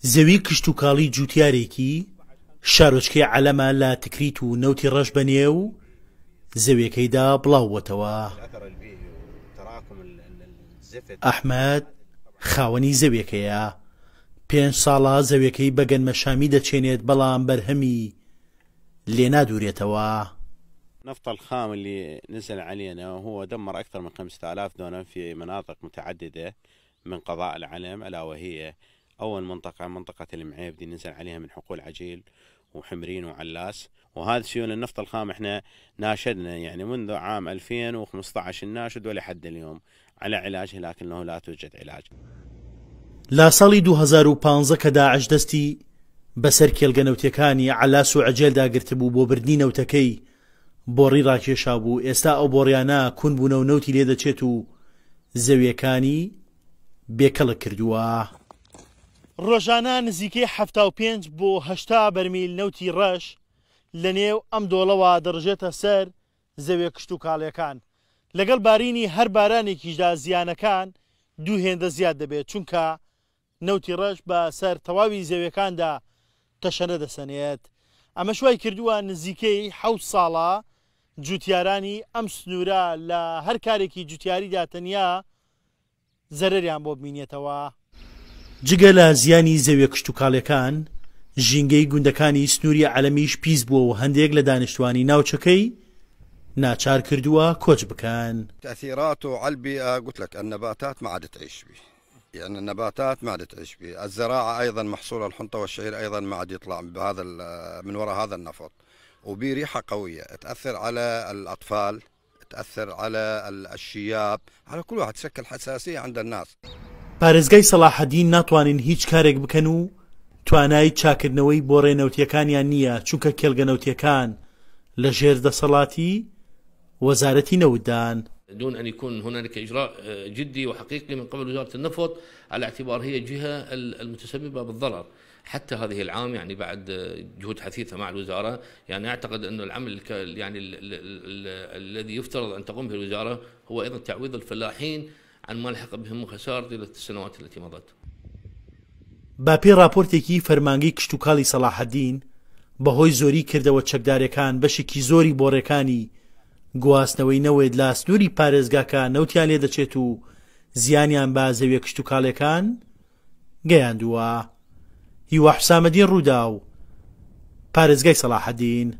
زەوی کشت و کاڵی جوتیارێکی شارۆچکی عەلەمە لا تکریت و نەوتی ڕەش بەنێ و زەویەکەیدا بڵاوەتەوە ئەحمەد خاوەنی زەویەکەیە پێنج ساڵە زەویەکەی بەگەنمە شامی دەچێنێت بەڵام بەرهەمی لێ نادورێتەوە نفط الخام اللي نزل علينا هو دمر أكثر من 5000 دونم في مناطق متعددة من قضاء العلم ألا وهي أول منطقة منطقة المعيب دي ننزل عليها من حقول عجيل وحمرين وعلاس وهذا سيول النفط الخام احنا ناشدنا يعني منذ عام 2015 ناشد ولحد اليوم على علاجه لكنه لا توجد علاج لا ساڵی 2015 کە داعش دەستی بەسەر کێلگەنەوتەکانی علاس و عجلدا گرتبوو بۆ بردنی نەوتەکەی بۆڕی ڕاکێشا بوو ئێستا ئەو بۆڕیانە کونبوونە و نەوتی لێدەچێت و زەویەکانی بێکەڵە کردووە. ڕۆژانە نزیکەی هەفتا و پێنج بۆ هەشتا بەرمیل نەوتی ڕەش لە نێو ئەم دۆڵەوە دەڕژێتە سەر زەوێ کشت و کاڵیەکان لەگەڵ بارینی هەر بارانێکیشدا زیانەکان دوو هێندە زیاد دەبێت چونکە نەوتی ڕەش بە سەر تەواوی زەویەکاندا تەشەنە دەسەنێت ئەمە شوای کردووە نزیکەی حە ساڵە جوتیارانی ئەم سنوورە لە هەر کارێکی جوتیاریدا تەنیا زەرریان بۆ ببینێتەوە جگە لە زیانی زەوێ کشت و کاڵەکان ژینگەی گوندەکانی سنووری عەلەمیش پیس بووە و هەندێک لە دانیشتوانی ناوچەکەی ناچار کردووە کۆچ بکەن تأثيرات علبي آه، قلت لك النباتات ما عادت تعيش به يعني النباتات ما عادت تعيش به الزراعة أيضا محصول الحنطة والشعير أيضا ما عاد يطلع بهذا آه، من وراء هذا النفط وبريحة قوية تأثر على الأطفال تأثر على الشياب على كل واحد تشكل حساسية عند الناس پارێزگای سەلاحەدین ناتوانین هیچ کارێک بکەن و توانای چاکردنەوەی بۆ ڕێنەوتیەکانیان نییە چونکە کێلگەنەوتیەکان لە ژێر دەسەڵاتی وەزارەتی نەودان دون أن يكون هنالك إجراء آه، جدي وحقيقي من قبل وزارة النفط على اعتبار هي الجهة المتسببة بالضرر حتى هذه العام يعني بعد آه، جهود حثيثة مع الوزارة يعني أعتقد أن العمل يعني الذي يفترض أن تقوم به الوزارة هو أيضا تعويض الفلاحين عن ما لحق بهم من خسارة طيلة السنوات التي مضت با پێی راپۆرتێکی فەرمانگەی کشتتوکاڵی سەلاحەدین بەهۆی زۆری کردەوە چەکدارەکان بەشێکی زۆری بۆڕەکانی گواستنەوەی نەوێت لا سنووری پارێزگاکە نەوتیان لێ دەچێت و زیانیان با زەویە کشت و کاڵەکان گەیاندووە هیوە حسامەدین ڕوودا و پارێزگای سەلاحەدین